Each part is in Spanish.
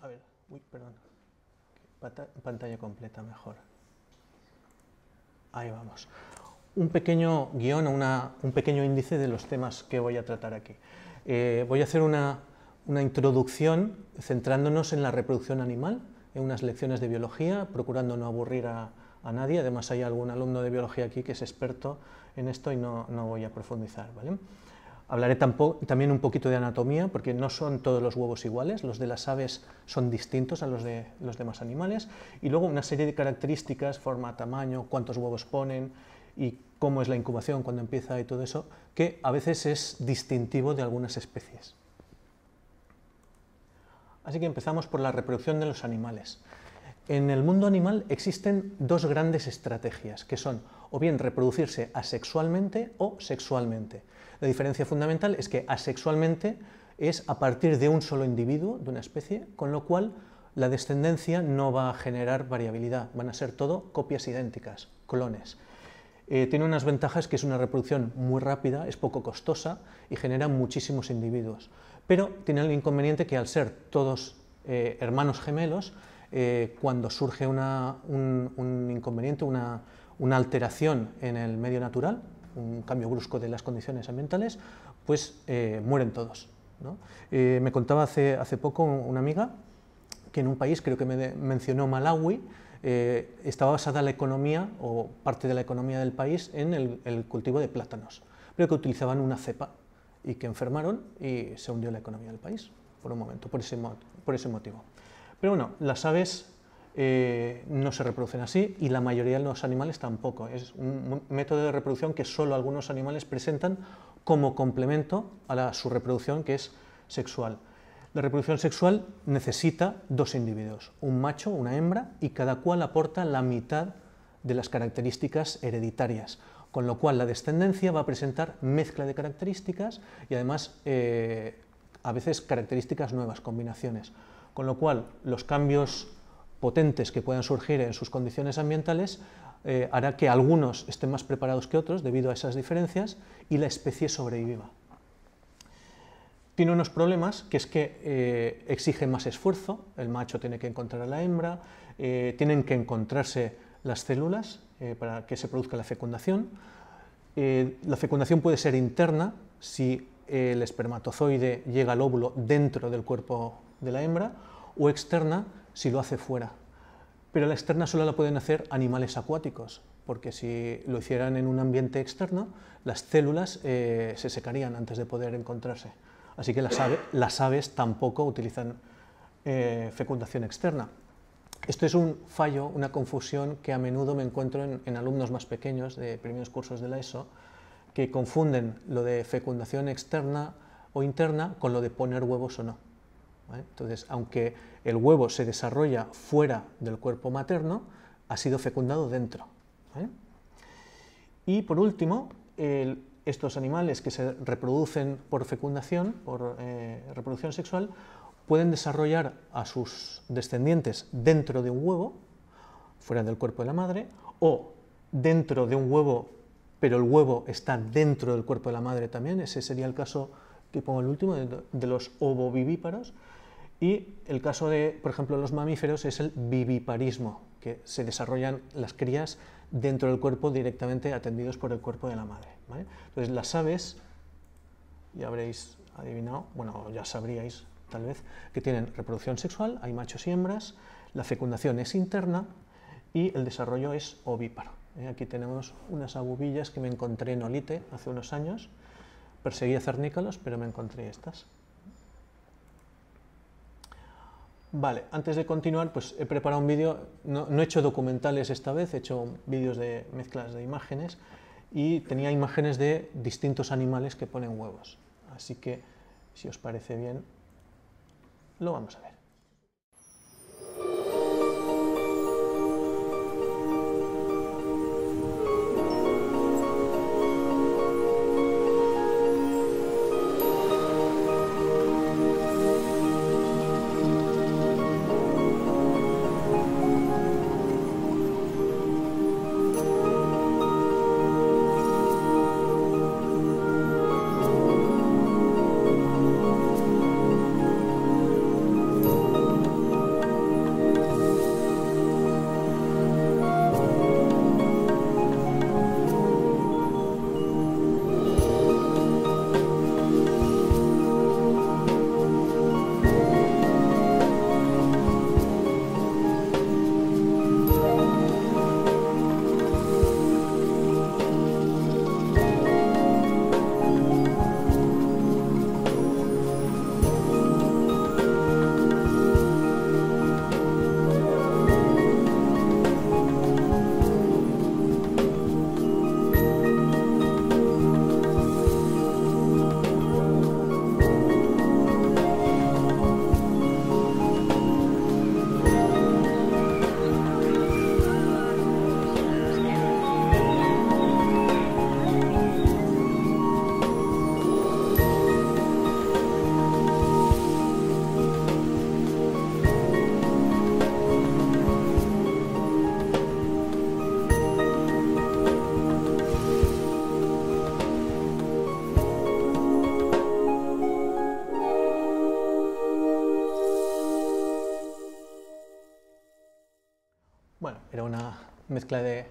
a ver, Pantalla completa mejor. Ahí vamos. Un pequeño guión, un pequeño índice de los temas que voy a tratar aquí. Eh, voy a hacer una, introducción centrándonos en la reproducción animal, en unas lecciones de biología, procurando no aburrir a, nadie. Además hay algún alumno de biología aquí que es experto en esto y no, no voy a profundizar. ¿vale? Hablaré también un poquito de anatomía, porque no son todos los huevos iguales, los de las aves son distintos a los de los demás animales, y luego una serie de características, forma, tamaño, cuántos huevos ponen y cómo es la incubación, cuando empieza y todo eso, que a veces es distintivo de algunas especies. Así que empezamos por la reproducción de los animales. En el mundo animal existen dos grandes estrategias, que son o bien reproducirse asexualmente o sexualmente. La diferencia fundamental es que asexualmente es a partir de un solo individuo, de una especie, con lo cual la descendencia no va a generar variabilidad, van a ser todo copias idénticas, clones. Eh, tiene unas ventajas que es una reproducción muy rápida, es poco costosa y genera muchísimos individuos. Pero tiene el inconveniente que al ser todos eh, hermanos gemelos, eh, cuando surge un, inconveniente, una alteración en el medio natural, un cambio brusco de las condiciones ambientales, pues eh, mueren todos. ¿no? Eh, me contaba hace, hace poco una amiga que en un país, creo que me mencionó Malawi, eh, estaba basada la economía o parte de la economía del país en el, el, cultivo de plátanos, pero que utilizaban una cepa y que enfermaron y se hundió la economía del país por un momento, por ese, por ese motivo. Pero bueno, las aves eh, no se reproducen así y la mayoría de los animales tampoco. Es un método de reproducción que solo algunos animales presentan como complemento a su reproducción que es sexual. La reproducción sexual necesita dos individuos, un macho, una hembra, y cada cual aporta la mitad de las características hereditarias, con lo cual la descendencia va a presentar mezcla de características y además eh, a veces características nuevas, combinaciones, con lo cual los cambios potentes que puedan surgir en sus condiciones ambientales eh, hará que algunos estén más preparados que otros debido a esas diferencias y la especie sobreviva. Tiene unos problemas, que es que eh, exige más esfuerzo, el macho tiene que encontrar a la hembra, eh, tienen que encontrarse las células para que se produzca la fecundación. la fecundación puede ser interna si el espermatozoide llega al óvulo dentro del cuerpo de la hembra o externa si lo hace fuera. Pero la externa solo la pueden hacer animales acuáticos, porque si lo hicieran en un ambiente externo, las células eh, se secarían antes de poder encontrarse. Así que las, aves tampoco utilizan eh, fecundación externa. Esto es un fallo, una confusión que a menudo me encuentro en, en, alumnos más pequeños de primeros cursos de la ESO, que confunden lo de fecundación externa o interna con lo de poner huevos o no. Entonces, aunque el huevo se desarrolla fuera del cuerpo materno, ha sido fecundado dentro. Y por último, estos animales que se reproducen por fecundación, por eh, reproducción sexual, pueden desarrollar a sus descendientes dentro de un huevo, fuera del cuerpo de la madre, o dentro de un huevo, pero el huevo está dentro del cuerpo de la madre también, ese sería el caso que pongo el último, de los ovovivíparos, y el caso de, por ejemplo, los mamíferos es el viviparismo, que se desarrollan las crías dentro del cuerpo directamente atendidos por el cuerpo de la madre. Entonces las aves, ya habréis adivinado, bueno, ya sabríais tal vez, que tienen reproducción sexual, hay machos y hembras, la fecundación es interna y el desarrollo es ovíparo. ¿eh? Aquí tenemos unas abubillas que me encontré en Olite hace unos años, Perseguí a cernícalos, pero me encontré estas. Vale, antes de continuar, pues he preparado un vídeo, no, he hecho documentales esta vez, he hecho vídeos de mezclas de imágenes y tenía imágenes de distintos animales que ponen huevos. Así que, si os parece bien, lo vamos a ver. mezcla de,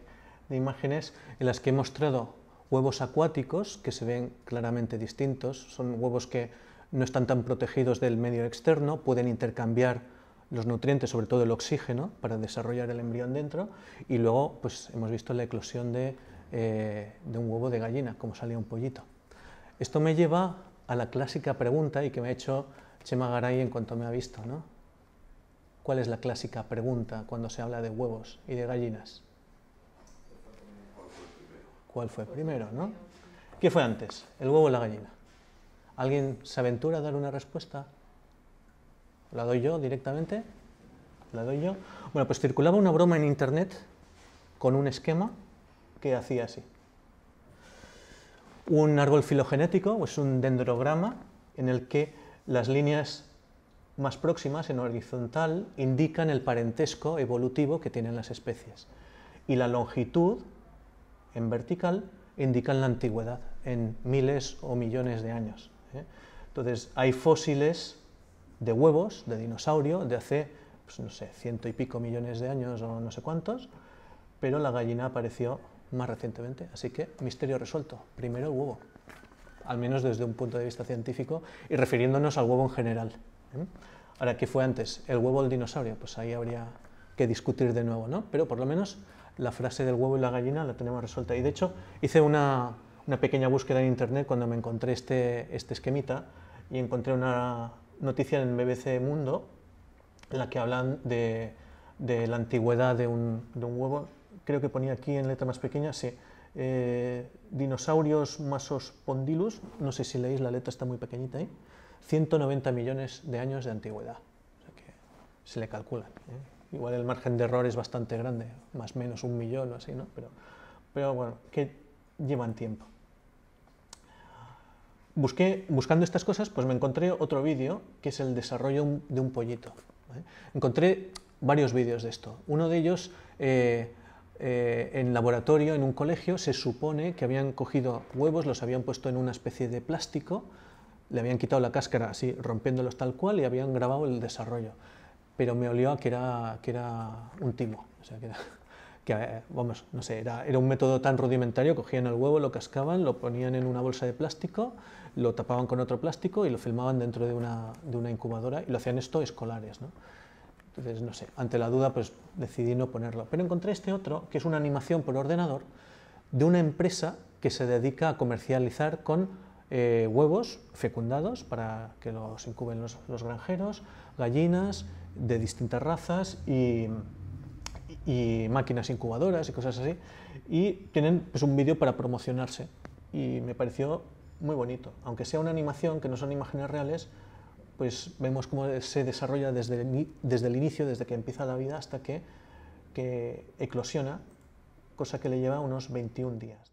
imágenes en las que he mostrado huevos acuáticos que se ven claramente distintos, son huevos que no están tan protegidos del medio externo, pueden intercambiar los nutrientes, sobre todo el oxígeno, para desarrollar el embrión dentro, y luego pues, hemos visto la eclosión de, eh, de un huevo de gallina, como salía un pollito. Esto me lleva a la clásica pregunta y que me ha hecho Chema Garay en cuanto me ha visto, ¿no? ¿Cuál es la clásica pregunta cuando se habla de huevos y de gallinas? ¿Cuál fue primero, no? ¿Qué fue antes, el huevo o la gallina? ¿Alguien se aventura a dar una respuesta? ¿La doy yo directamente? ¿La doy yo? Bueno, pues circulaba una broma en internet con un esquema que hacía así. Un árbol filogenético es pues un dendrograma en el que las líneas más próximas en horizontal indican el parentesco evolutivo que tienen las especies y la longitud en vertical indican la antigüedad, en miles o millones de años. ¿eh? Entonces, hay fósiles de huevos de dinosaurio de hace, pues, no sé, ciento y pico millones de años o no sé cuántos, pero la gallina apareció más recientemente. Así que, misterio resuelto. Primero el huevo, al menos desde un punto de vista científico y refiriéndonos al huevo en general. ¿eh? Ahora, ¿qué fue antes? ¿El huevo o el dinosaurio? Pues ahí habría que discutir de nuevo, ¿no? Pero por lo menos la frase del huevo y la gallina la tenemos resuelta. Y de hecho, hice una, una pequeña búsqueda en internet cuando me encontré este, este esquemita y encontré una noticia en BBC Mundo en la que hablan de, de la antigüedad de un, de un, huevo. Creo que ponía aquí en letra más pequeña, sí. Eh, dinosaurios masos pondilus, no sé si leéis, la letra está muy pequeñita ahí, 190 millones de años de antigüedad. O sea que se le calcula. ¿eh? Igual el margen de error es bastante grande, más o menos un millón o así, ¿no? Pero, pero bueno, que llevan tiempo. Busqué, buscando estas cosas, pues me encontré otro vídeo, que es el desarrollo de un pollito. Encontré varios vídeos de esto. Uno de ellos, eh, eh, en laboratorio, en un colegio, se supone que habían cogido huevos, los habían puesto en una especie de plástico, le habían quitado la cáscara así, rompiéndolos tal cual, y habían grabado el desarrollo pero me olió a que era, que era un timo. O sea, que, era, eh, vamos, no sé, era, era, un método tan rudimentario, cogían el huevo, lo cascaban, lo ponían en una bolsa de plástico, lo tapaban con otro plástico y lo filmaban dentro de una, de una incubadora y lo hacían esto escolares. ¿no? Entonces, no sé, ante la duda pues decidí no ponerlo. Pero encontré este otro, que es una animación por ordenador, de una empresa que se dedica a comercializar con eh, huevos fecundados para que los incuben los, los granjeros, gallinas, de distintas razas y, máquinas incubadoras y cosas así. Y tienen pues, un vídeo para promocionarse. Y me pareció muy bonito. Aunque sea una animación, que no son imágenes reales, pues vemos cómo se desarrolla desde el, desde el inicio, desde que empieza la vida hasta que, que eclosiona, cosa que le lleva unos 21 días.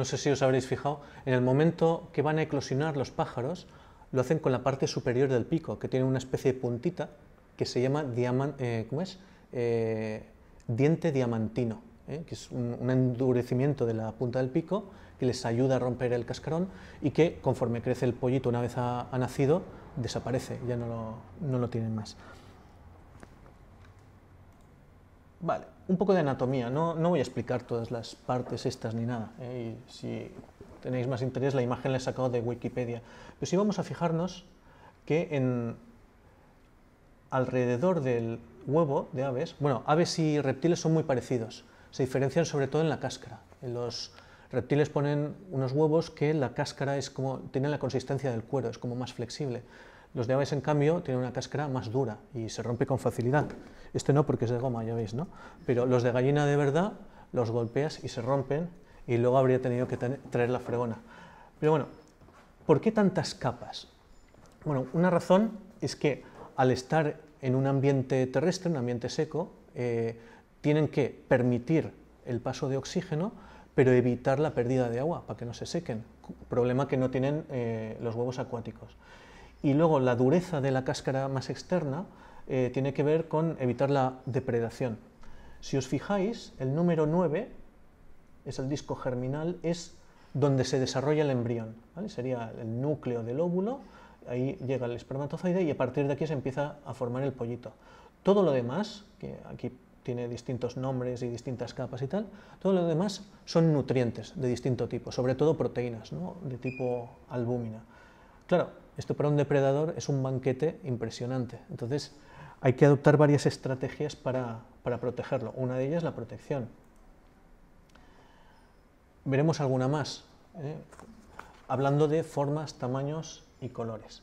no sé si os habréis fijado, en el momento que van a eclosionar los pájaros, lo hacen con la parte superior del pico, que tiene una especie de puntita que se llama eh, eh, diente diamantino, ¿eh? que es un, endurecimiento de la punta del pico que les ayuda a romper el cascarón y que conforme crece el pollito una vez ha, nacido, desaparece, ya no lo, no lo tienen más. Vale, un poco de anatomía, no, no, voy a explicar todas las partes estas ni nada. ¿eh? si tenéis más interés, la imagen la he sacado de Wikipedia. Pero sí vamos a fijarnos que en alrededor del huevo de aves, bueno, aves y reptiles son muy parecidos, se diferencian sobre todo en la cáscara. los reptiles ponen unos huevos que la cáscara es como, tiene la consistencia del cuero, es como más flexible. Los de aves, en cambio, tienen una cáscara más dura y se rompe con facilidad. Este no porque es de goma, ya veis, ¿no? Pero los de gallina de verdad los golpeas y se rompen y luego habría tenido que traer la fregona. Pero bueno, ¿por qué tantas capas? Bueno, una razón es que al estar en un ambiente terrestre, un ambiente seco, eh, tienen que permitir el paso de oxígeno, pero evitar la pérdida de agua para que no se sequen, problema que no tienen eh, los huevos acuáticos. Y luego la dureza de la cáscara más externa eh, tiene que ver con evitar la depredación. Si os fijáis, el número 9 es el disco germinal, es donde se desarrolla el embrión. ¿vale? Sería el núcleo del óvulo, ahí llega el espermatozoide y a partir de aquí se empieza a formar el pollito. Todo lo demás, que aquí tiene distintos nombres y distintas capas y tal, todo lo demás son nutrientes de distinto tipo, sobre todo proteínas, de tipo albúmina. Claro, esto para un depredador es un banquete impresionante. Entonces hay que adoptar varias estrategias para, protegerlo. Una de ellas es la protección. Veremos alguna más, ¿eh? hablando de formas, tamaños y colores.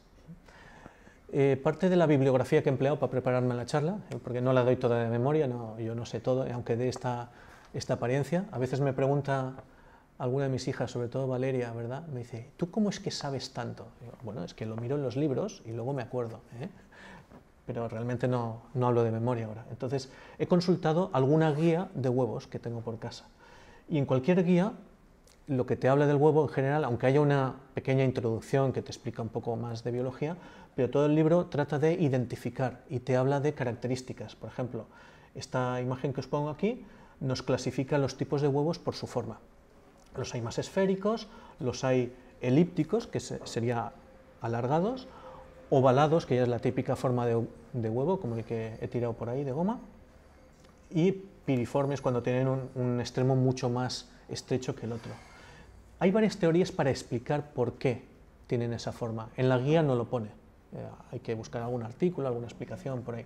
Eh, parte de la bibliografía que he empleado para prepararme la charla, ¿eh? porque no la doy toda de memoria, no, yo no sé todo, aunque dé esta, esta apariencia. A veces me pregunta alguna de mis hijas, sobre todo Valeria, ¿verdad? Me dice, ¿tú cómo es que sabes tanto? bueno, es que lo miro en los libros y luego me acuerdo, ¿eh? pero realmente no, no hablo de memoria ahora. Entonces, he consultado alguna guía de huevos que tengo por casa. Y en cualquier guía, lo que te habla del huevo en general, aunque haya una pequeña introducción que te explica un poco más de biología, pero todo el libro trata de identificar y te habla de características. Por ejemplo, esta imagen que os pongo aquí nos clasifica los tipos de huevos por su forma los hay más esféricos, los hay elípticos, que sería alargados, ovalados, que ya es la típica forma de, huevo, como el que he tirado por ahí de goma, y piriformes cuando tienen un, extremo mucho más estrecho que el otro. Hay varias teorías para explicar por qué tienen esa forma. En la guía no lo pone. Eh, hay que buscar algún artículo, alguna explicación por ahí.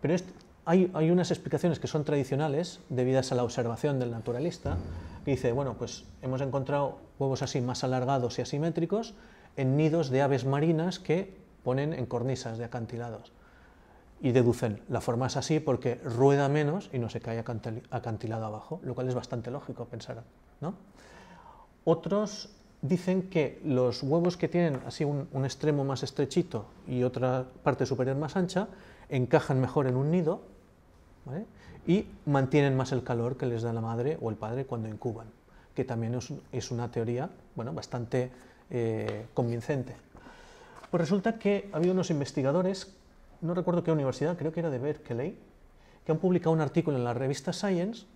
Pero es, hay, unas explicaciones que son tradicionales, debidas a la observación del naturalista, que dice, bueno, pues hemos encontrado huevos así más alargados y asimétricos en nidos de aves marinas que ponen en cornisas de acantilados. Y deducen, la forma es así porque rueda menos y no se cae acantilado abajo, lo cual es bastante lógico pensar, Otros dicen que los huevos que tienen así un, un extremo más estrechito y otra parte superior más ancha encajan mejor en un nido y mantienen más el calor que les da la madre o el padre cuando incuban, que también es, una teoría bastante eh, convincente. Pues resulta que ha habido unos investigadores, no recuerdo qué universidad, creo que era de Berkeley, que han publicado un artículo en la revista Science,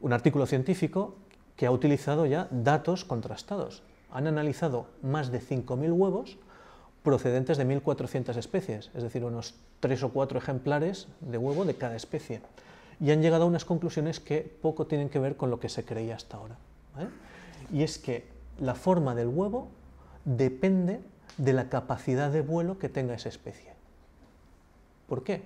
un artículo científico que ha utilizado ya datos contrastados. Han analizado más de 5.000 huevos procedentes de 1.400 especies, es decir, unos tres o cuatro ejemplares de huevo de cada especie. Y han llegado a unas conclusiones que poco tienen que ver con lo que se creía hasta ahora. Y es que la forma del huevo depende de la capacidad de vuelo que tenga esa especie. ¿Por qué?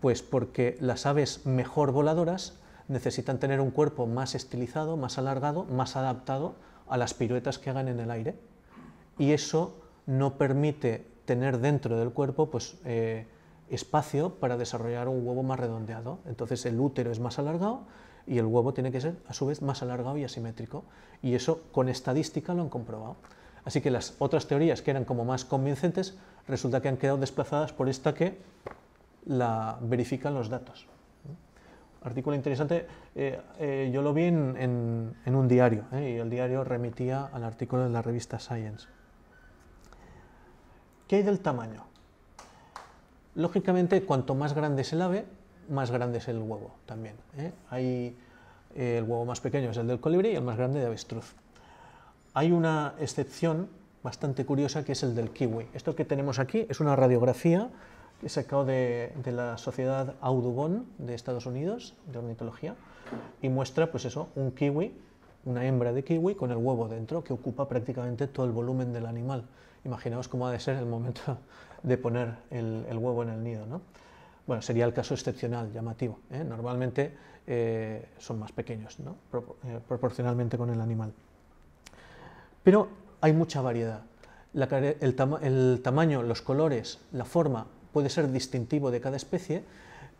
Pues porque las aves mejor voladoras necesitan tener un cuerpo más estilizado, más alargado, más adaptado a las piruetas que hagan en el aire. Y eso no permite tener dentro del cuerpo pues, eh, espacio para desarrollar un huevo más redondeado. Entonces el útero es más alargado y el huevo tiene que ser a su vez más alargado y asimétrico. Y eso con estadística lo han comprobado. Así que las otras teorías que eran como más convincentes resulta que han quedado desplazadas por esta que la verifican los datos. Artículo interesante, eh, eh, yo lo vi en, un diario y el diario remitía al artículo de la revista Science. ¿Qué hay del tamaño? Lógicamente, cuanto más grande es el ave, más grande es el huevo también. ¿eh? Hay, eh, el huevo más pequeño es el del colibrí y el más grande de avestruz. Hay una excepción bastante curiosa que es el del kiwi. Esto que tenemos aquí es una radiografía que he sacado de, de la Sociedad Audubon de Estados Unidos de Ornitología y muestra, pues eso, un kiwi, una hembra de kiwi con el huevo dentro que ocupa prácticamente todo el volumen del animal imaginaos cómo ha de ser el momento de poner el, huevo en el nido. Bueno, sería el caso excepcional, llamativo. ¿eh? Normalmente eh, son más pequeños, eh, proporcionalmente con el animal. Pero hay mucha variedad. el tamaño, los colores, la forma puede ser distintivo de cada especie,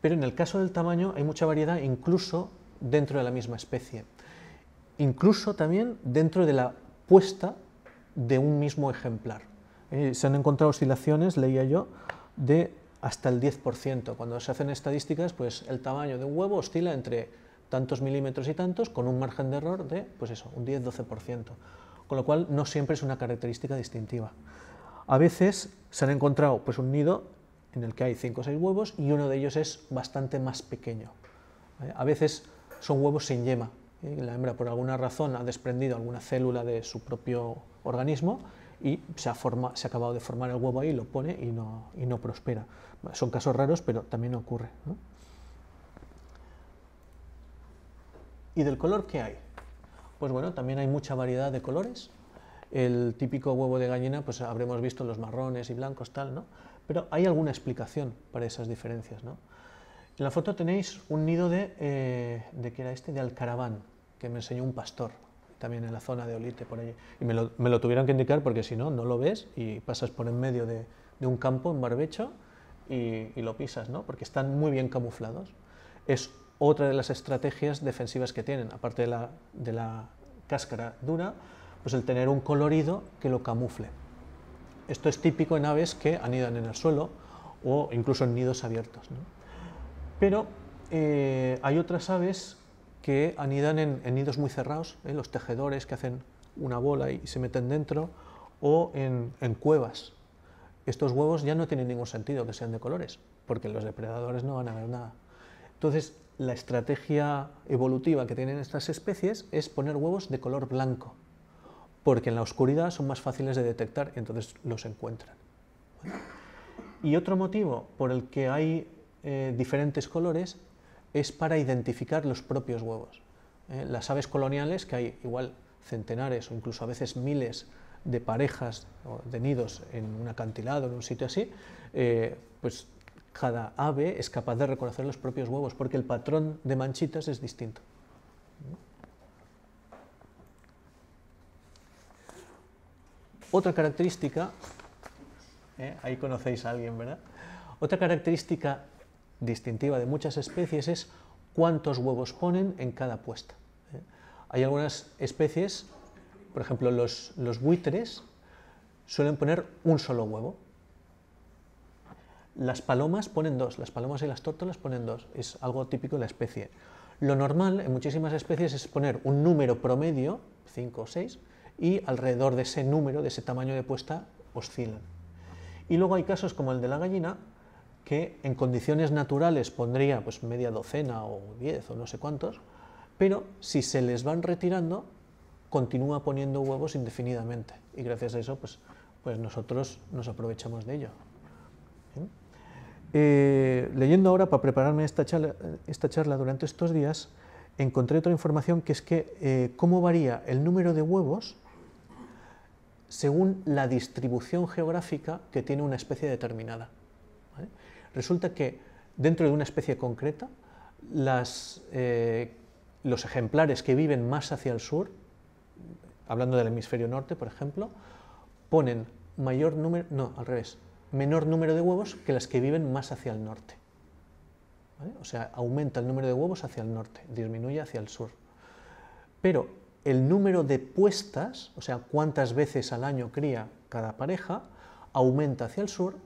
pero en el caso del tamaño hay mucha variedad incluso dentro de la misma especie. Incluso también dentro de la puesta de un mismo ejemplar. Eh, se han encontrado oscilaciones, leía yo, de hasta el 10%. Cuando se hacen estadísticas, pues el tamaño de un huevo oscila entre tantos milímetros y tantos, con un margen de error de, pues eso, un 10-12%. Con lo cual, no siempre es una característica distintiva. A veces se han encontrado pues, un nido en el que hay 5 o 6 huevos y uno de ellos es bastante más pequeño. Eh, a veces son huevos sin yema. ¿eh? La hembra, por alguna razón, ha desprendido alguna célula de su propio organismo y se ha, forma, se acabado de formar el huevo ahí, lo pone y no, no prospera. Son casos raros, pero también ocurre. ¿Y del color que hay? Pues bueno, también hay mucha variedad de colores. El típico huevo de gallina, pues habremos visto los marrones y blancos, tal, ¿no? Pero hay alguna explicación para esas diferencias, ¿no? En la foto tenéis un nido de, eh, de ¿qué era este? De alcaraván, que me enseñó un pastor también en la zona de Olite, por allí. Y me lo, me lo tuvieron que indicar porque si no, no lo ves y pasas por en medio de, de un campo en barbecho y, y, lo pisas, ¿no? Porque están muy bien camuflados. Es otra de las estrategias defensivas que tienen, aparte de la, de la cáscara dura, pues el tener un colorido que lo camufle. Esto es típico en aves que anidan en el suelo o incluso en nidos abiertos. ¿no? Pero eh, hay otras aves que anidan en, nidos muy cerrados, en ¿eh? los tejedores que hacen una bola y se meten dentro, o en, cuevas. Estos huevos ya no tienen ningún sentido que sean de colores, porque los depredadores no van a ver nada. Entonces, la estrategia evolutiva que tienen estas especies es poner huevos de color blanco, porque en la oscuridad son más fáciles de detectar y entonces los encuentran. Y otro motivo por el que hay eh, diferentes colores es para identificar los propios huevos. ¿eh? las aves coloniales, que hay igual centenares o incluso a veces miles de parejas o de nidos en un acantilado, en un sitio así, eh, pues cada ave es capaz de reconocer los propios huevos porque el patrón de manchitas es distinto. Otra característica, ¿eh? ahí conocéis a alguien, ¿verdad? Otra característica distintiva de muchas especies es cuántos huevos ponen en cada puesta. ¿eh? Hay algunas especies, por ejemplo los, buitres, suelen poner un solo huevo. Las palomas ponen dos, las palomas y las tórtolas ponen dos, es algo típico de la especie. Lo normal en muchísimas especies es poner un número promedio, 5 o 6, y alrededor de ese número, de ese tamaño de puesta, oscilan. Y luego hay casos como el de la gallina, que en condiciones naturales pondría pues media docena o diez o no sé cuántos, pero si se les van retirando, continúa poniendo huevos indefinidamente y gracias a eso pues, pues nosotros nos aprovechamos de ello. ¿Eh? Eh, leyendo ahora para prepararme esta charla, esta charla durante estos días, encontré otra información que es que eh, cómo varía el número de huevos según la distribución geográfica que tiene una especie determinada. Resulta que dentro de una especie concreta, eh, los ejemplares que viven más hacia el sur, hablando del hemisferio norte, por ejemplo, ponen mayor número, no, al revés, menor número de huevos que las que viven más hacia el norte. O sea, aumenta el número de huevos hacia el norte, disminuye hacia el sur. Pero el número de puestas, o sea, cuántas veces al año cría cada pareja, aumenta hacia el sur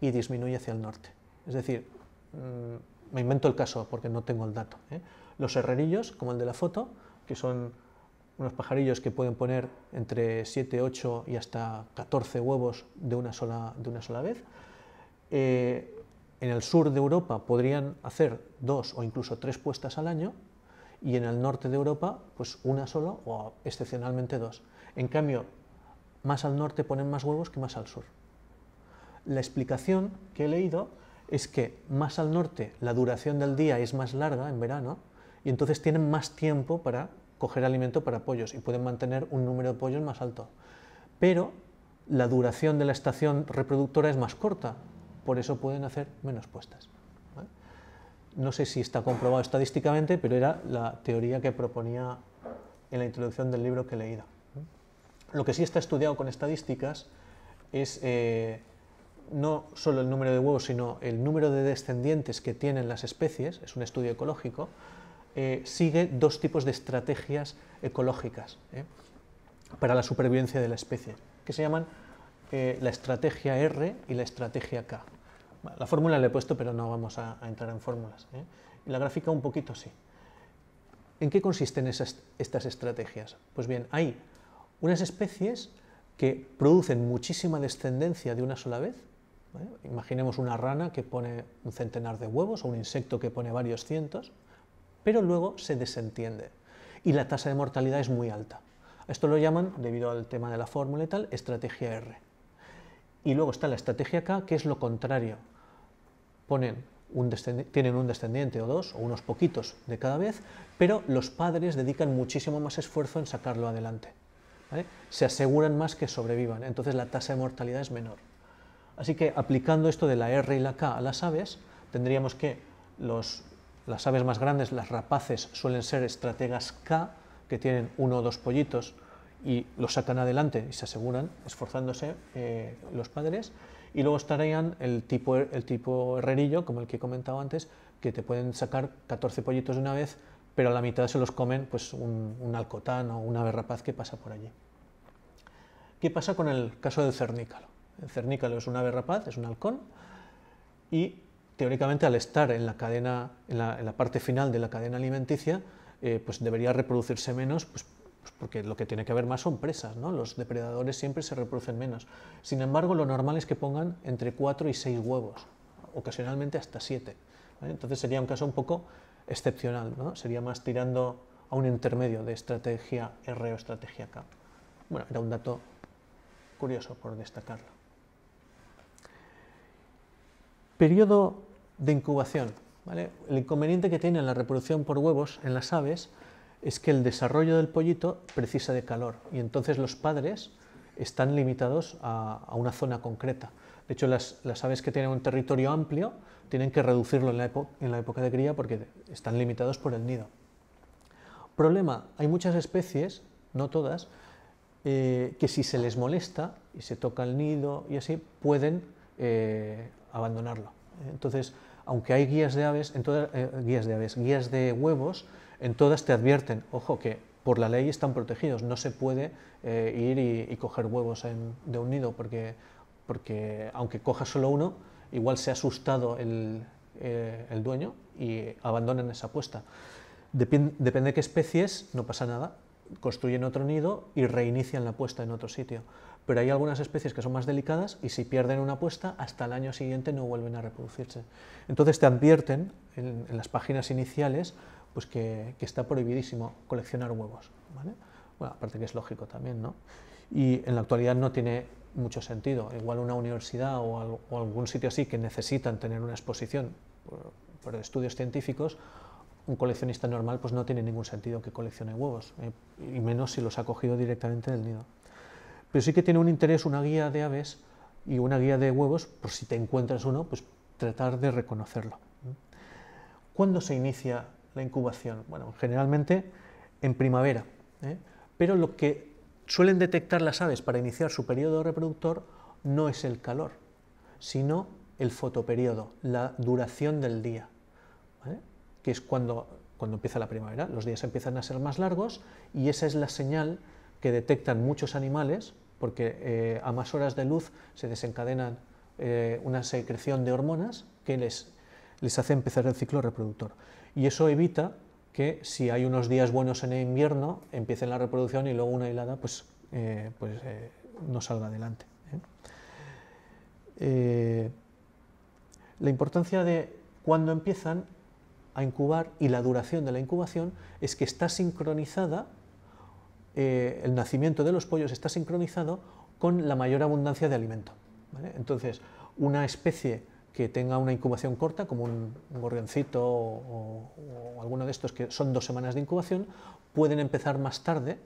y disminuye hacia el norte. Es decir, mm, me invento el caso porque no tengo el dato. ¿eh? Los herrerillos, como el de la foto, que son unos pajarillos que pueden poner entre 7, 8 y hasta 14 huevos de una sola, de una sola vez. Eh, en el sur de Europa podrían hacer dos o incluso tres puestas al año y en el norte de Europa pues una sola o excepcionalmente dos. En cambio, más al norte ponen más huevos que más al sur. La explicación que he leído es que más al norte la duración del día es más larga en verano y entonces tienen más tiempo para coger alimento para pollos y pueden mantener un número de pollos más alto. Pero la duración de la estación reproductora es más corta, por eso pueden hacer menos puestas. No sé si está comprobado estadísticamente, pero era la teoría que proponía en la introducción del libro que he leído. Lo que sí está estudiado con estadísticas es eh, no solo el número de huevos, sino el número de descendientes que tienen las especies, es un estudio ecológico, eh, sigue dos tipos de estrategias ecológicas eh, para la supervivencia de la especie, que se llaman eh, la estrategia R y la estrategia K. La fórmula la he puesto, pero no vamos a, entrar en fórmulas. La gráfica un poquito sí. ¿En qué consisten estas estrategias? Pues bien, hay unas especies que producen muchísima descendencia de una sola vez, Imaginemos una rana que pone un centenar de huevos o un insecto que pone varios cientos, pero luego se desentiende y la tasa de mortalidad es muy alta. Esto lo llaman, debido al tema de la fórmula y tal, estrategia R. Y luego está la estrategia K, que es lo contrario. tienen un descendiente o dos, o unos poquitos de cada vez, pero los padres dedican muchísimo más esfuerzo en sacarlo adelante. Se aseguran más que sobrevivan, entonces la tasa de mortalidad es menor. Así que aplicando esto de la R y la K a las aves, tendríamos que las aves más grandes, las rapaces, suelen ser estrategas K, que tienen uno o dos pollitos y los sacan adelante y se aseguran, esforzándose eh, los padres. Y luego estarían el tipo, el tipo herrerillo, como el que he comentado antes, que te pueden sacar 14 pollitos de una vez, pero a la mitad se los comen pues, un, alcotán o una ave rapaz que pasa por allí. ¿Qué pasa con el caso del cernícalo? El cernícalo es un ave rapaz, es un halcón, y teóricamente al estar en la, cadena, en la, parte final de la cadena alimenticia, eh, pues debería reproducirse menos, pues, pues, porque lo que tiene que haber más son presas, ¿no? los depredadores siempre se reproducen menos. Sin embargo, lo normal es que pongan entre 4 y 6 huevos, ocasionalmente hasta 7. Entonces sería un caso un poco excepcional, ¿no? sería más tirando a un intermedio de estrategia R o estrategia K. Bueno, era un dato curioso por destacarlo. Periodo de incubación. El inconveniente que tiene la reproducción por huevos en las aves es que el desarrollo del pollito precisa de calor y entonces los padres están limitados a, una zona concreta. De hecho, las, aves que tienen un territorio amplio tienen que reducirlo en la, época de cría porque están limitados por el nido. Problema, hay muchas especies, no todas, eh, que si se les molesta y se toca el nido y así, pueden eh, abandonarlo. Entonces, aunque hay guías de aves, en eh, guías de aves, guías de huevos, en todas te advierten, ojo, que por la ley están protegidos, no se puede eh, ir y, coger huevos de un nido, porque, aunque coja solo uno, igual se ha asustado el, eh, dueño y abandonan esa puesta. Depende, de qué especies, no pasa nada, construyen otro nido y reinician la puesta en otro sitio pero hay algunas especies que son más delicadas y si pierden una puesta, hasta el año siguiente no vuelven a reproducirse. Entonces te advierten en, las páginas iniciales pues que, está prohibidísimo coleccionar huevos. Bueno, aparte que es lógico también, ¿no? Y en la actualidad no tiene mucho sentido. Igual una universidad o, algún sitio así que necesitan tener una exposición por, estudios científicos, un coleccionista normal pues no tiene ningún sentido que coleccione huevos, eh, y menos si los ha cogido directamente del nido pero sí que tiene un interés una guía de aves y una guía de huevos, por si te encuentras uno, pues tratar de reconocerlo. ¿Cuándo se inicia la incubación? Bueno, generalmente en primavera, ¿eh? pero lo que suelen detectar las aves para iniciar su periodo reproductor no es el calor, sino el fotoperiodo, la duración del día, que es cuando empieza la primavera. Los días empiezan a ser más largos y esa es la señal que detectan muchos animales porque eh, a más horas de luz se desencadenan eh, una secreción de hormonas que les, les hace empezar el ciclo reproductor. Y eso evita que si hay unos días buenos en invierno, empiecen la reproducción y luego una helada pues, eh, pues no salga adelante. la importancia de cuando empiezan a incubar y la duración de la incubación es que está sincronizada eh, el nacimiento de los pollos está sincronizado con la mayor abundancia de alimento. Entonces, una especie que tenga una incubación corta, como un, gorgoncito o, alguno de estos que son dos semanas de incubación, pueden empezar más tarde,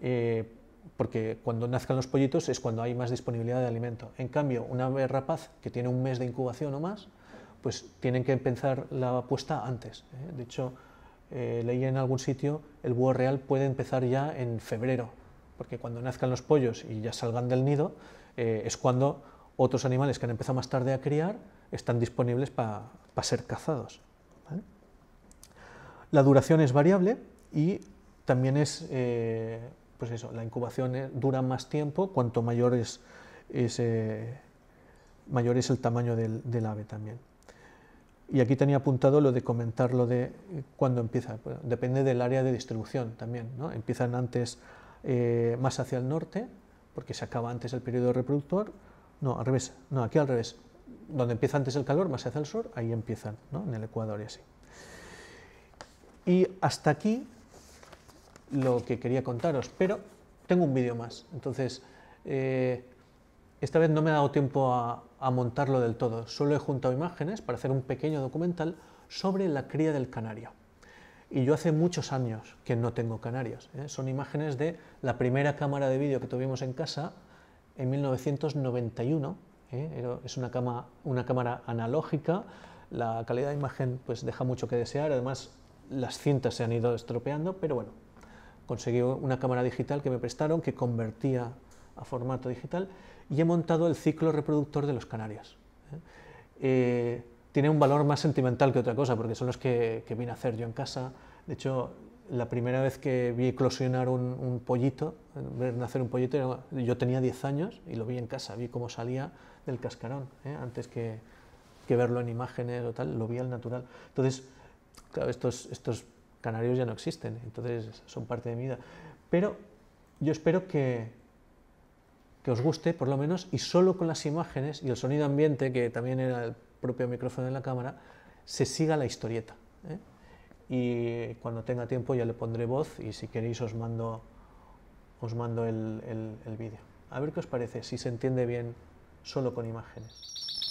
eh, porque cuando nazcan los pollitos es cuando hay más disponibilidad de alimento. En cambio, una ave rapaz que tiene un mes de incubación o más, pues tienen que empezar la puesta antes. ¿eh? Eh, leí en algún sitio, el búho real puede empezar ya en febrero, porque cuando nazcan los pollos y ya salgan del nido, eh, es cuando otros animales que han empezado más tarde a criar están disponibles para ser cazados. La duración es variable y también es, eh, pues eso, la incubación dura más tiempo cuanto mayor es, mayor es el tamaño del ave también. Y aquí tenía apuntado lo de comentar lo de eh, cuándo empieza. depende del área de distribución también. ¿no? Empiezan antes eh, más hacia el norte, porque se acaba antes el periodo reproductor. No, al revés. No, aquí al revés. Donde empieza antes el calor, más hacia el sur, ahí empiezan, ¿no? en el Ecuador y así. Y hasta aquí lo que quería contaros, pero tengo un vídeo más. Entonces, eh, esta vez no me ha dado tiempo a, a montarlo del todo. Solo he juntado imágenes para hacer un pequeño documental sobre la cría del canario. Y yo hace muchos años que no tengo canarios. ¿eh? Son imágenes de la primera cámara de vídeo que tuvimos en casa en 1991. ¿eh? Es una, cama, una cámara analógica. La calidad de imagen pues, deja mucho que desear. Además, las cintas se han ido estropeando, pero bueno, conseguí una cámara digital que me prestaron que convertía a formato digital y he montado el ciclo reproductor de los canarios. ¿eh? Eh, tiene un valor más sentimental que otra cosa, porque son los que, que, vine a hacer yo en casa. De hecho, la primera vez que vi eclosionar un, pollito, nacer un pollito, yo tenía 10 años y lo vi en casa, vi cómo salía del cascarón, ¿eh? antes que, que, verlo en imágenes o tal, lo vi al natural. Entonces, claro, estos, estos canarios ya no existen, entonces son parte de mi vida. Pero yo espero que, que os guste, por lo menos, y solo con las imágenes y el sonido ambiente, que también era el propio micrófono de la cámara, se siga la historieta. ¿eh? Y cuando tenga tiempo ya le pondré voz y si queréis os mando, os mando el, el vídeo. A ver qué os parece, si se entiende bien solo con imágenes.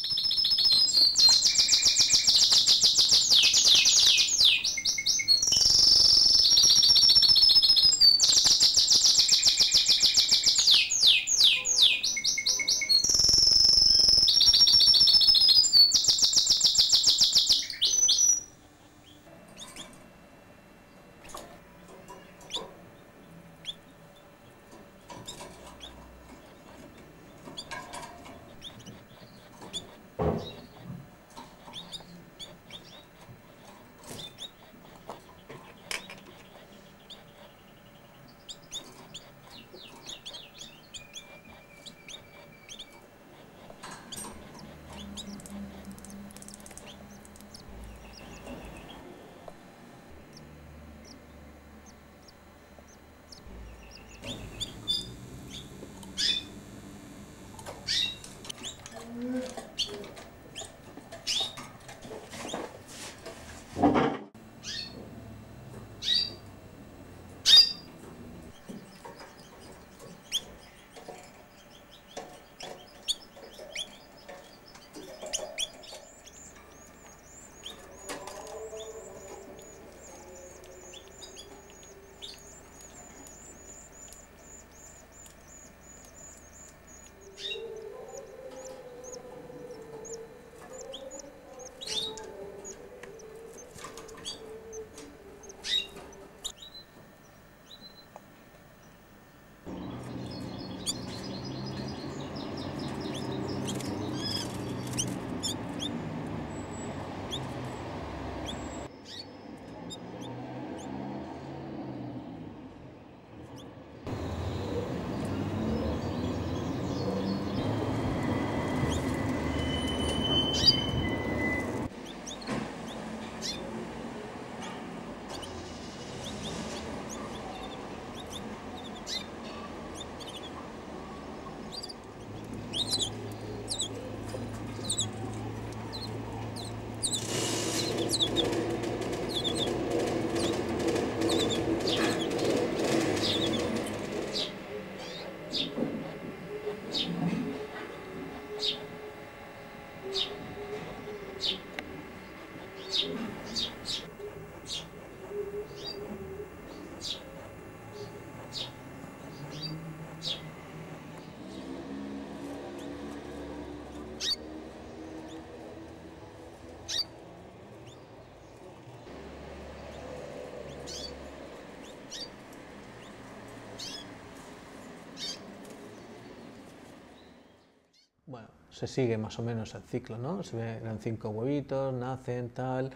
se sigue más o menos el ciclo, ¿no? Se ven cinco huevitos, nacen, tal.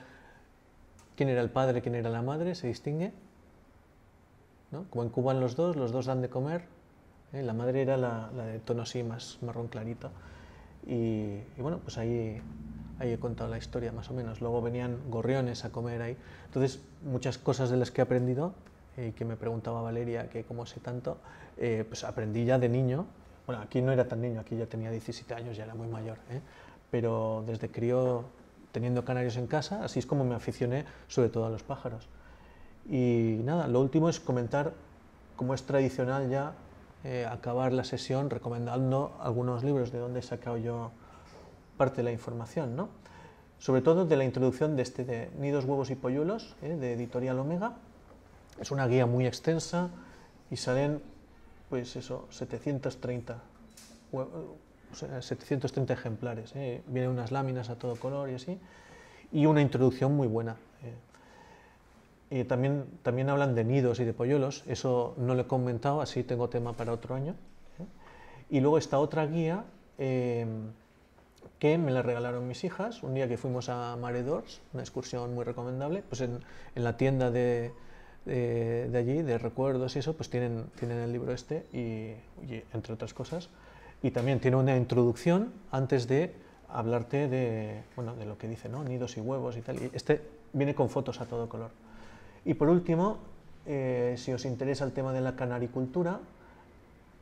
¿Quién era el padre, quién era la madre? ¿Se distingue? ¿No? Como incuban los dos, los dos dan de comer. ¿eh? La madre era la, de tono así más marrón clarito. Y, bueno, pues ahí, ahí he contado la historia más o menos. Luego venían gorriones a comer ahí. Entonces, muchas cosas de las que he aprendido eh, y que me preguntaba Valeria que cómo sé tanto, eh, pues aprendí ya de niño bueno, aquí no era tan niño, aquí ya tenía 17 años, ya era muy mayor, ¿eh? pero desde crío, teniendo canarios en casa, así es como me aficioné sobre todo a los pájaros. Y nada, lo último es comentar, como es tradicional ya, eh, acabar la sesión recomendando algunos libros de donde he sacado yo parte de la información, ¿no? sobre todo de la introducción de este de Nidos, Huevos y Polluelos, ¿eh? de Editorial Omega. Es una guía muy extensa y salen pues eso, 730, 730 ejemplares. ¿eh? Vienen unas láminas a todo color y así, y una introducción muy buena. Eh, también, también hablan de nidos y de polluelos, eso no lo he comentado, así tengo tema para otro año. ¿eh? Y luego esta otra guía eh, que me la regalaron mis hijas un día que fuimos a Maredors, una excursión muy recomendable, pues en la tienda de, de allí, de recuerdos y eso, pues tienen, el libro este, y, entre otras cosas. Y también tiene una introducción antes de hablarte de, bueno, de lo que dice, Nidos y huevos y tal. Y este viene con fotos a todo color. Y por último, eh, si os interesa el tema de la canaricultura,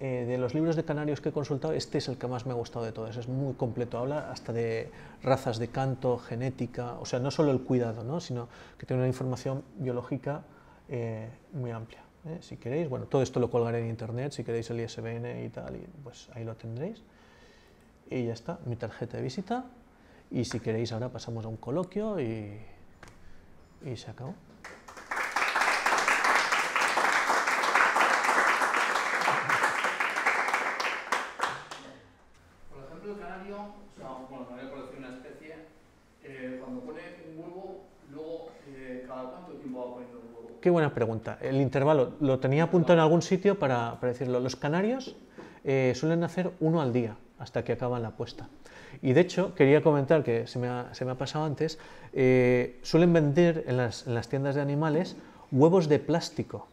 eh, de los libros de canarios que he consultado, este es el que más me ha gustado de todos. Es muy completo, habla hasta de razas de canto, genética, o sea, no solo el cuidado, sino que tiene una información biológica eh, muy amplia. ¿eh? Si queréis, bueno, todo esto lo colgaré en internet, si queréis el ISBN y tal, pues ahí lo tendréis. Y ya está, mi tarjeta de visita. Y si queréis, ahora pasamos a un coloquio y se acabó. Qué buena pregunta. El intervalo, lo tenía apuntado en algún sitio para, decirlo. Los canarios eh, suelen hacer uno al día hasta que acaban la puesta. Y de hecho, quería comentar que se me ha, pasado antes, eh, suelen vender en las, en las, tiendas de animales huevos de plástico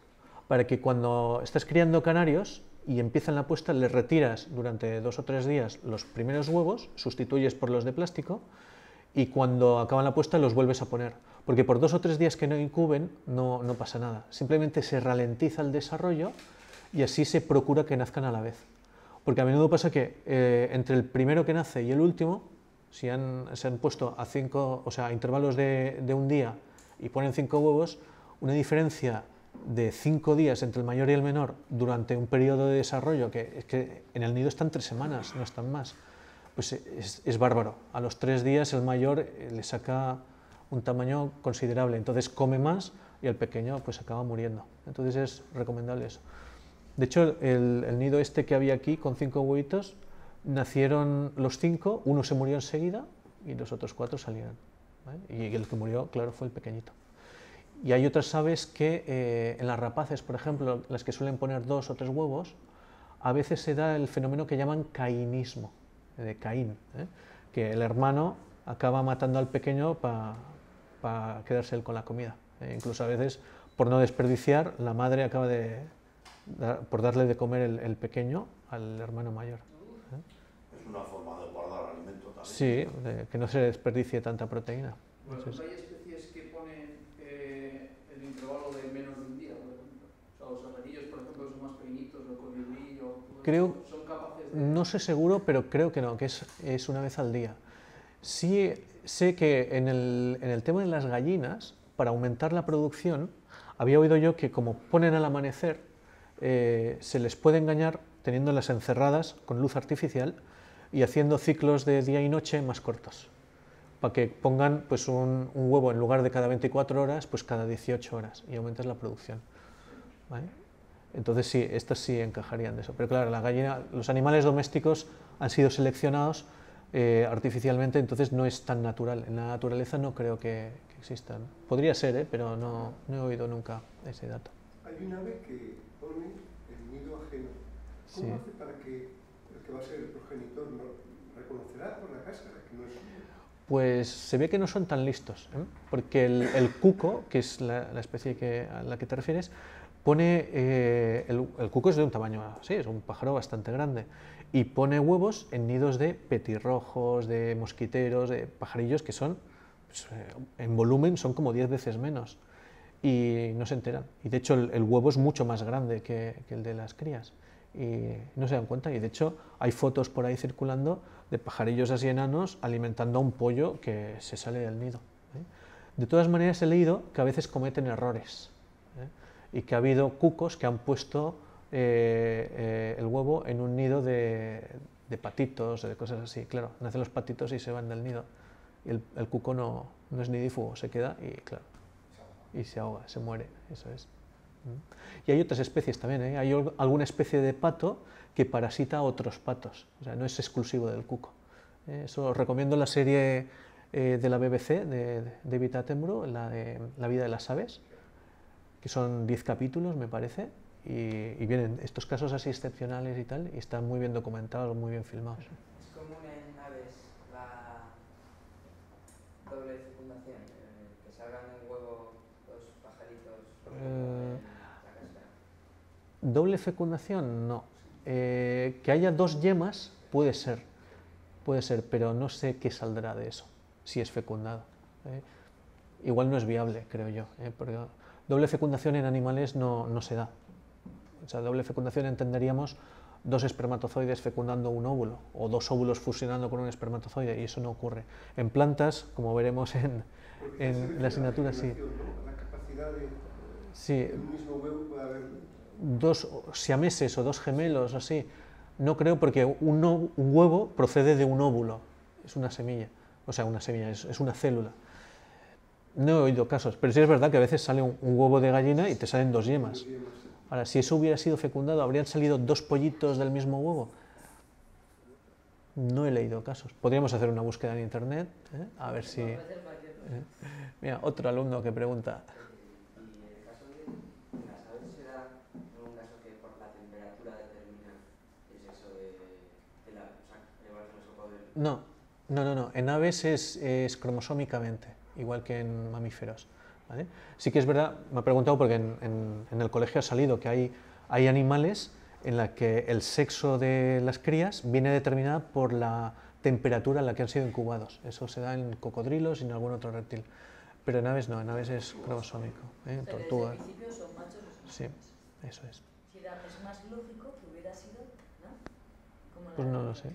para que cuando estás criando canarios y empiezan la puesta, les retiras durante dos o tres días los primeros huevos, sustituyes por los de plástico y cuando acaban la puesta los vuelves a poner porque por dos o tres días que no incuben no, no pasa nada. Simplemente se ralentiza el desarrollo y así se procura que nazcan a la vez. Porque a menudo pasa que eh, entre el primero que nace y el último, si se han puesto a cinco, o sea, intervalos de, un día y ponen cinco huevos, una diferencia de cinco días entre el mayor y el menor durante un periodo de desarrollo, que es que en el nido están tres semanas, no están más, pues es, es bárbaro. A los tres días el mayor le saca un tamaño considerable, entonces come más y el pequeño pues acaba muriendo. Entonces es recomendable eso. De hecho, el, nido este que había aquí con cinco huevitos, nacieron los cinco, uno se murió enseguida y los otros cuatro salieron. Y el que murió, claro, fue el pequeñito. Y hay otras aves que eh, en las rapaces, por ejemplo, las que suelen poner dos o tres huevos, a veces se da el fenómeno que llaman caínismo, de Caín, ¿eh? que el hermano acaba matando al pequeño para para quedarse él con la comida. Eh, incluso a veces, por no desperdiciar, la madre acaba de por darle de comer el, pequeño al hermano mayor. ¿eh? Es una forma de guardar alimento también. Sí, que no se desperdicie tanta proteína. Bueno, hay especies que ponen el eh, intervalo de menos de un día, por ejemplo. O sea, los amarillos, por ejemplo, son más pequeñitos, el colibrí, creo, son capaces de... No sé seguro, pero creo que no, que es, es una vez al día. Sí, sé que en el, tema de las gallinas, para aumentar la producción, había oído yo que como ponen al amanecer, eh, se les puede engañar teniéndolas encerradas con luz artificial y haciendo ciclos de día y noche más cortos, para que pongan pues, un, huevo en lugar de cada 24 horas, pues cada 18 horas y aumentas la producción. Entonces sí, estas sí encajarían de eso. Pero claro, la gallina, los animales domésticos han sido seleccionados eh, artificialmente, entonces no es tan natural. En la naturaleza no creo que, que existan. Podría ser, ¿eh? pero no, he oído nunca ese dato. Hay un ave que pone el nido ajeno. ¿Cómo hace para que el que va a ser el progenitor no reconocerá por la casa que no es pues se ve que no son tan listos, ¿eh? porque el, cuco, que es la, especie a la que te refieres, pone, eh, el, el, cuco es de un tamaño así, es un pájaro bastante grande, y pone huevos en nidos de petirrojos, de mosquiteros, de pajarillos que son, pues, eh, en volumen, son como 10 veces menos y no se enteran. Y de hecho el, huevo es mucho más grande que, el de las crías y no se dan cuenta. Y de hecho hay fotos por ahí circulando de pajarillos así enanos alimentando a un pollo que se sale del nido. ¿eh? De todas maneras he leído que a veces cometen errores ¿eh? y que ha habido cucos que han puesto eh, eh, el huevo en un nido de, patitos o de cosas así. Claro, nacen los patitos y se van del nido. Y el, cuco no, no es nidífugo, se queda y claro, y se ahoga, se muere, eso es. Mm. Y hay otras especies también, ¿eh? hay alguna especie de pato que parasita a otros patos, o no es exclusivo del cuco. os recomiendo la serie de la BBC de David Attenborough, la La vida de las aves, que son 10 capítulos, me parece, y, vienen estos casos así excepcionales y tal, y están muy bien documentados, muy bien filmados. Es común en aves la doble fecundación, que salgan huevo los pajaritos eh, Doble fecundación, no. Eh, que haya dos yemas puede ser, puede ser, pero no sé qué saldrá de eso, si es fecundado. ¿eh? Igual no es viable, creo yo, porque doble fecundación en animales no se da. O sea, doble fecundación entenderíamos dos espermatozoides fecundando un óvulo o dos óvulos fusionando con un espermatozoide y eso no ocurre. En plantas, como veremos en, la asignatura, sí. sí. Dos siameses o dos gemelos así. No creo porque un, huevo procede de un óvulo, es una semilla, o sea, una semilla, es, una célula. No he oído casos, pero sí es verdad que a veces sale un, huevo de gallina y te salen Dos yemas Ahora, si eso hubiera sido fecundado, ¿habrían salido dos pollitos del mismo huevo? No he leído casos. Podríamos hacer una búsqueda en internet, ¿eh? a ver si... ¿eh? Mira, otro alumno que pregunta. No, no, no, no. En aves es cromosómicamente, igual que en mamíferos. Sí que es verdad, me ha preguntado porque en, el colegio ha salido que hay, animales en la que el sexo de las crías viene determinado por la temperatura en la que han sido incubados. Eso se da en cocodrilos y en algún otro reptil. Pero en aves no, en aves es cromosómico, ¿eh? tortugas. Sí, eso es. es más lógico que hubiera sido, pues no lo sé.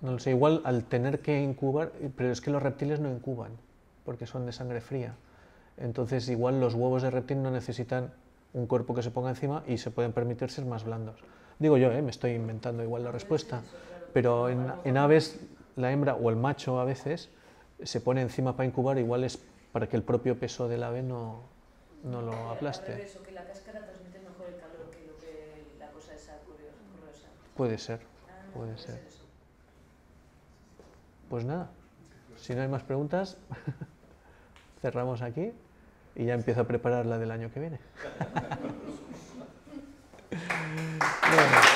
No lo sé. Igual al tener que incubar, pero es que los reptiles no incuban, porque son de sangre fría entonces igual los huevos de reptil no necesitan un cuerpo que se ponga encima y se pueden permitir ser más blandos. Digo yo, ¿eh? me estoy inventando igual la respuesta, pero en, aves la hembra o el macho a veces se pone encima para incubar, igual es para que el propio peso del ave no, no lo aplaste. Puede ser, ah, puede ser. Pues nada, si no hay más preguntas, cerramos aquí y ya empiezo a preparar la del año que viene.